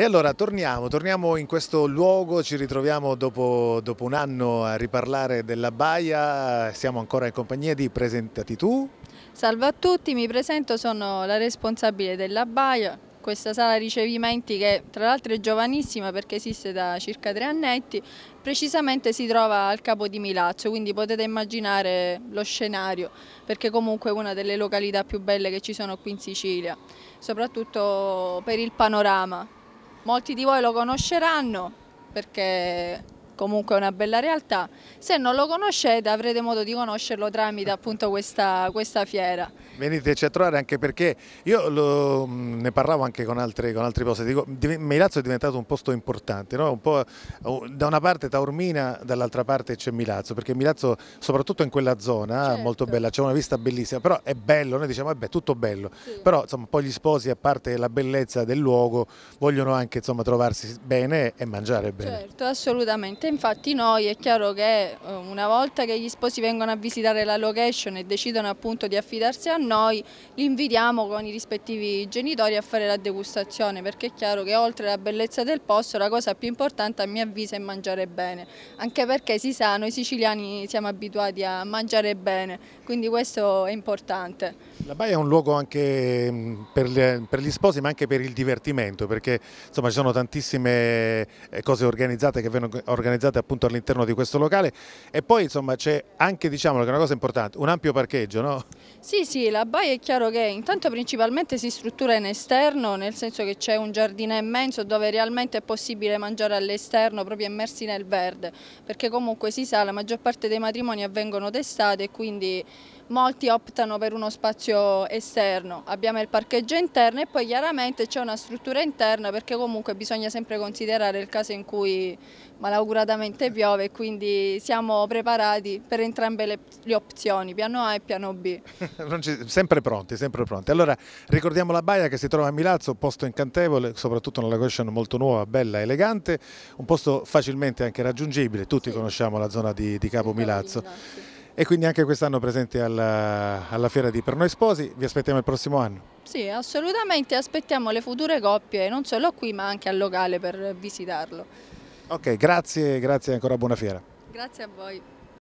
E allora torniamo, torniamo in questo luogo, ci ritroviamo dopo, dopo, un anno a riparlare della Baia, siamo ancora in compagnia di Presentati tu. Salve a tutti, mi presento, sono la responsabile della Baia, questa sala ricevimenti che tra l'altro è giovanissima perché esiste da circa tre annetti, precisamente si trova al capo di Milazzo, quindi potete immaginare lo scenario, perché comunque è una delle località più belle che ci sono qui in Sicilia, soprattutto per il panorama Molti di voi lo conosceranno perché comunque è una bella realtà. Se non lo conoscete avrete modo di conoscerlo tramite appunto questa, questa fiera. Veniteci a trovare anche perché io lo, ne parlavo anche con altre, con altri posti, dico, Milazzo è diventato un posto importante, no? un po', uh, da una parte Taormina, dall'altra parte c'è Milazzo, perché Milazzo soprattutto in quella zona certo. è molto bella, c'è una vista bellissima, però è bello, noi diciamo vabbè tutto bello, sì. però insomma poi gli sposi a parte la bellezza del luogo vogliono anche insomma, trovarsi bene e mangiare bene. Certo, assolutamente infatti noi è chiaro che eh, una volta che gli sposi vengono a visitare la location e decidono appunto di affidarsi a noi, li invitiamo con i rispettivi genitori a fare la degustazione perché è chiaro che oltre alla bellezza del posto la cosa più importante a mio avviso è mangiare bene, anche perché si sa noi siciliani siamo abituati a mangiare bene, quindi questo è importante. La Baia è un luogo anche mm, per, le, per gli sposi ma anche per il divertimento perché insomma ci sono tantissime eh, cose organizzate che vengono organizzate organizzate appunto all'interno di questo locale e poi insomma c'è anche diciamo che è una cosa importante, un ampio parcheggio no? Sì sì, la baia è chiaro che intanto principalmente si struttura in esterno nel senso che c'è un giardino immenso dove realmente è possibile mangiare all'esterno proprio immersi nel verde perché comunque si sa la maggior parte dei matrimoni avvengono d'estate e quindi molti optano per uno spazio esterno, abbiamo il parcheggio interno e poi chiaramente c'è una struttura interna perché comunque bisogna sempre considerare il caso in cui malaugurato fortunatamente piove, quindi siamo preparati per entrambe le, le opzioni, piano A e piano B. sempre pronti, sempre pronti. Allora ricordiamo la baia che si trova a Milazzo, un posto incantevole, soprattutto una location molto nuova, bella, elegante, un posto facilmente anche raggiungibile, tutti sì. conosciamo la zona di, di Capo Milazzo. Carino, sì e quindi anche quest'anno presenti alla, alla, fiera di Per Noi Sposi, vi aspettiamo il prossimo anno? Sì, assolutamente, aspettiamo le future coppie, non solo qui ma anche al locale per visitarlo. Ok, grazie, grazie ancora, buona fiera. Grazie a voi.